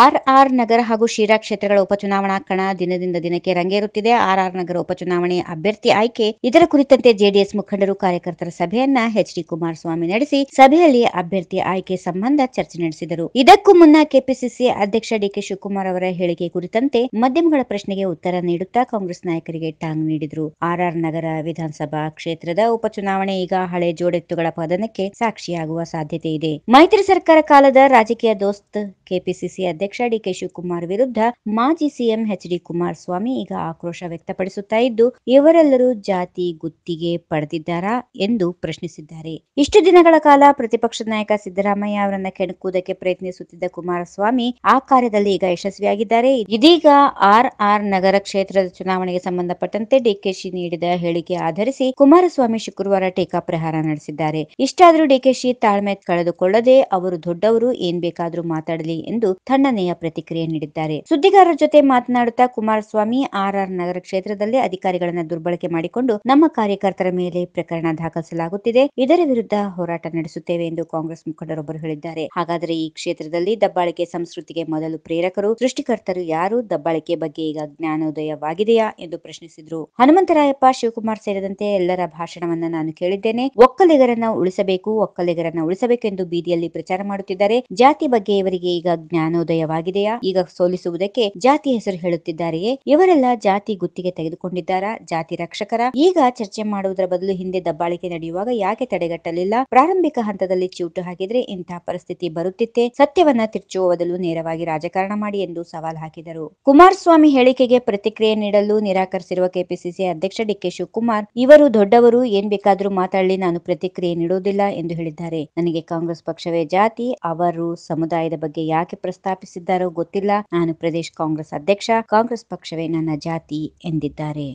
R R ನಗರ ಹಾಗೂ ಶಿರಾ ಕ್ಷೇತ್ರಗಳ ಉಪಚುನಾವಣಾ ಕಣ ದಿನದಿಂದ ದಿನಕ್ಕೆ ರಂಗೇರುತ್ತಿದೆ ಆರ್ ಆರ್ ನಗರ ಉಪಚುನಾವಣೆ ಅಭ್ಯರ್ಥಿ ಆಯ್ಕೆ ಇದರ ಕುರಿತಂತೆ ಜೆಡಿಎಸ್ ಮುಖಂಡರು ಕಾರ್ಯಕರ್ತರ ಸಭೆಯನ್ನ ಎಚ್ ಡಿ ಕುಮಾರಸ್ವಾಮಿ ನಡೆಸಿ ಸಭೆಯಲ್ಲಿ ಅಭ್ಯರ್ಥಿ ಆಯ್ಕೆ ಸಂಬಂಧ ಚರ್ಚೆ ನಡೆಸಿದರು ಇದಕ್ಕೂ ಮುನ್ನ ಕೆಪಿಸಿಸಿ ಅಧ್ಯಕ್ಷ ಡಿಕೆ ಶಿವಕುಮಾರ್ ಅವರ ಹೇಳಿಕೆ ಕುರಿತಂತೆ ಮಾಧ್ಯಮಗಳ ಪ್ರಶ್ನೆಗೆ ಉತ್ತರ ನೀಡುತ್ತಾ ಕಾಂಗ್ರೆಸ್ ನಾಯಕರಿಗೆ ಟಾಂಗ್ ನೀಡಿದರು ಆರ್ ಆರ್ ನಗರ ವಿಧಾನಸಭಾ ಕ್ಷೇತ್ರದ ಉಪಚುನಾವಣೆ ಈಗ ಹಳೆ ಜೋಡೆತ್ತುಗಳ ಪದನಕ್ಕೆ ಸಾಕ್ಷಿಯಾಗುವ ಸಾಧ್ಯತೆ ಇದೆ ಮೈತ್ರಿ ಸರ್ಕಾರ ಕಾಲದ ರಾಜಕೀಯ ದೋಸ್ತ್ ಕೆಪಿಸಿಸಿ ಅಧ್ಯಕ್ಷ ಡಿಕೆ ಶಿವಕುಮಾರ್ ವಿರುದ್ಧ ಮಾಜಿ ಸಿಎಂ ಎಚ್ ಡಿ ಕುಮಾರಸ್ವಾಮಿ ಈಗ ಆಕ್ರೋಶ ವ್ಯಕ್ತಪಡಿಸುತ್ತಾ ಇದ್ದು ಇವರೆಲ್ಲರೂ ಜಾತಿ ಗುತ್ತಿಗೆ ಪಡೆದಿದ್ದಾರಾ ಎಂದು ಪ್ರಶ್ನಿಸಿದ್ದಾರೆ ಇಷ್ಟು ದಿನಗಳ ಕಾಲ ಪ್ರತಿಪಕ್ಷದ ನಾಯಕ ಸಿದ್ದರಾಮಯ್ಯ ಅವರನ್ನ ಕೆಣಕುವುದಕ್ಕೆ ಪ್ರಯತ್ನಿಸುತ್ತಿದ್ದ ಕುಮಾರಸ್ವಾಮಿ ಆ ಕಾರ್ಯದಲ್ಲಿ ಈಗ ಯಶಸ್ವಿಯಾಗಿದ್ದಾರೆ ಇದೀಗ ಆರ್ ಆರ್ ನಗರ ಕ್ಷೇತ್ರದ ಚುನಾವಣೆಗೆ ಸಂಬಂಧಪಟ್ಟಂತೆ ಡಿಕೆಶಿ ನೀಡಿದ ಹೇಳಿಕೆ ಆಧರಿಸಿ ಕುಮಾರಸ್ವಾಮಿ ಶುಕ್ರವಾರ ಟೀಕಾ ಪ್ರಹಾರ ನಡೆಸಿದ್ದಾರೆ ಇಷ್ಟಾದರೂ ಡಿಕೆಶಿ ತಾಳ್ಮೆ ಕಳೆದುಕೊಳ್ಳದೆ ಅವರು ದೊಡ್ಡವರು ಏನ್ ಬೇಕಾದರೂ ಮಾತಾಡಲಿ ಎಂದು ಖಂಡನೆಯ ಪ್ರತಿಕ್ರಿಯೆ ನೀಡಿದ್ದಾರೆ ಸುದ್ದಿಗಾರರ ಜೊತೆ ಮಾತನಾಡುತ್ತಾ ಕುಮಾರಸ್ವಾಮಿ ಆರ್ಆರ್ ನಗರ ಕ್ಷೇತ್ರದಲ್ಲಿ ಅಧಿಕಾರಿಗಳನ್ನ ದುರ್ಬಳಕೆ ಮಾಡಿಕೊಂಡು ನಮ್ಮ ಕಾರ್ಯಕರ್ತರ ಮೇಲೆ ಪ್ರಕರಣ ದಾಖಲಿಸಲಾಗುತ್ತಿದೆ ಇದರ ವಿರುದ್ಧ ಹೋರಾಟ ನಡೆಸುತ್ತೇವೆ ಎಂದು ಕಾಂಗ್ರೆಸ್ ಮುಖಂಡರೊಬ್ಬರು ಹೇಳಿದ್ದಾರೆ ಹಾಗಾದರೆ ಈ ಕ್ಷೇತ್ರದಲ್ಲಿ ದಬ್ಬಾಳಿಕೆ ಸಂಸ್ಕೃತಿಗೆ ಮೊದಲು ಪ್ರೇರಕರು ಸೃಷ್ಟಿಕರ್ತರು ಯಾರು ದಬ್ಬಾಳಿಕೆ ಬಗ್ಗೆ ಈಗ ಜ್ಞಾನೋದಯವಾಗಿದೆಯಾ ಎಂದು ಪ್ರಶ್ನಿಸಿದ್ರು ಹನುಮಂತರಾಯಪ್ಪ ಶಿವಕುಮಾರ್ ಸೇರಿದಂತೆ ಎಲ್ಲರ ಭಾಷಣವನ್ನ ನಾನು ಕೇಳಿದ್ದೇನೆ ಒಕ್ಕಲಿಗರನ್ನ ಉಳಿಸಬೇಕು ಒಕ್ಕಲಿಗರನ್ನ ಉಳಿಸಬೇಕು ಎಂದು ಬೀದಿಯಲ್ಲಿ ಪ್ರಚಾರ ಮಾಡುತ್ತಿದ್ದಾರೆ ಜಾತಿ ಬಗ್ಗೆ ಇವರಿಗೆ ಈಗ ಜ್ಞಾನೋದಯ ಉದಯವಾಗಿದೆಯಾ ಈಗ ಸೋಲಿಸುವುದಕ್ಕೆ ಜಾತಿ ಹೆಸರು ಹೇಳುತ್ತಿದ್ದಾರೆಯೇ ಇವರೆಲ್ಲ ಜಾತಿ ಗುತ್ತಿಗೆ ತೆಗೆದುಕೊಂಡಿದ್ದಾರಾ ಜಾತಿ ರಕ್ಷಕರ ಈಗ ಚರ್ಚೆ ಮಾಡುವುದರ ಬದಲು ಹಿಂದೆ ದಬ್ಬಾಳಿಕೆ ನಡೆಯುವಾಗ ಯಾಕೆ ತಡೆಗಟ್ಟಲಿಲ್ಲ ಪ್ರಾರಂಭಿಕ ಹಂತದಲ್ಲಿ ಚೂಟು ಹಾಕಿದ್ರೆ ಇಂತಹ ಪರಿಸ್ಥಿತಿ ಬರುತ್ತಿತ್ತೆ ಸತ್ಯವನ್ನ ತಿರ್ಚುವ ಬದಲು ನೇರವಾಗಿ ರಾಜಕಾರಣ ಮಾಡಿ ಎಂದು ಸವಾಲ್ ಹಾಕಿದರು ಕುಮಾರಸ್ವಾಮಿ ಹೇಳಿಕೆಗೆ ಪ್ರತಿಕ್ರಿಯೆ ನೀಡಲು ನಿರಾಕರಿಸಿರುವ ಕೆಪಿಸಿಸಿ ಅಧ್ಯಕ್ಷ ಡಿಕೆ ಶಿವಕುಮಾರ್ ಇವರು ದೊಡ್ಡವರು ಏನ್ ಬೇಕಾದರೂ ಮಾತಾಡಲಿ ನಾನು ಪ್ರತಿಕ್ರಿಯೆ ನೀಡುವುದಿಲ್ಲ ಎಂದು ಹೇಳಿದ್ದಾರೆ ನನಗೆ ಕಾಂಗ್ರೆಸ್ ಪಕ್ಷವೇ ಜಾತಿ ಅವರು ಸಮುದಾಯದ ಬಗ್ಗೆ ಯಾಕೆ ಪ್ರಸ್ತಾಪಿಸಿದ್ದಾರೆ ಸ್ಥಾಪಿಸಿದ್ದಾರೋ ಗೊತ್ತಿಲ್ಲ ನಾನು ಪ್ರದೇಶ್ ಕಾಂಗ್ರೆಸ್ ಅಧ್ಯಕ್ಷ ಕಾಂಗ್ರೆಸ್ ಪಕ್ಷವೇ ನನ್ನ ಜಾತಿ ಎಂದಿದ್ದಾರೆ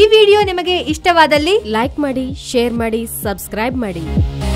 ಈ ವಿಡಿಯೋ ನಿಮಗೆ ಇಷ್ಟವಾದಲ್ಲಿ ಲೈಕ್ ಮಾಡಿ ಶೇರ್ ಮಾಡಿ ಸಬ್ಸ್ಕ್ರೈಬ್ ಮಾಡಿ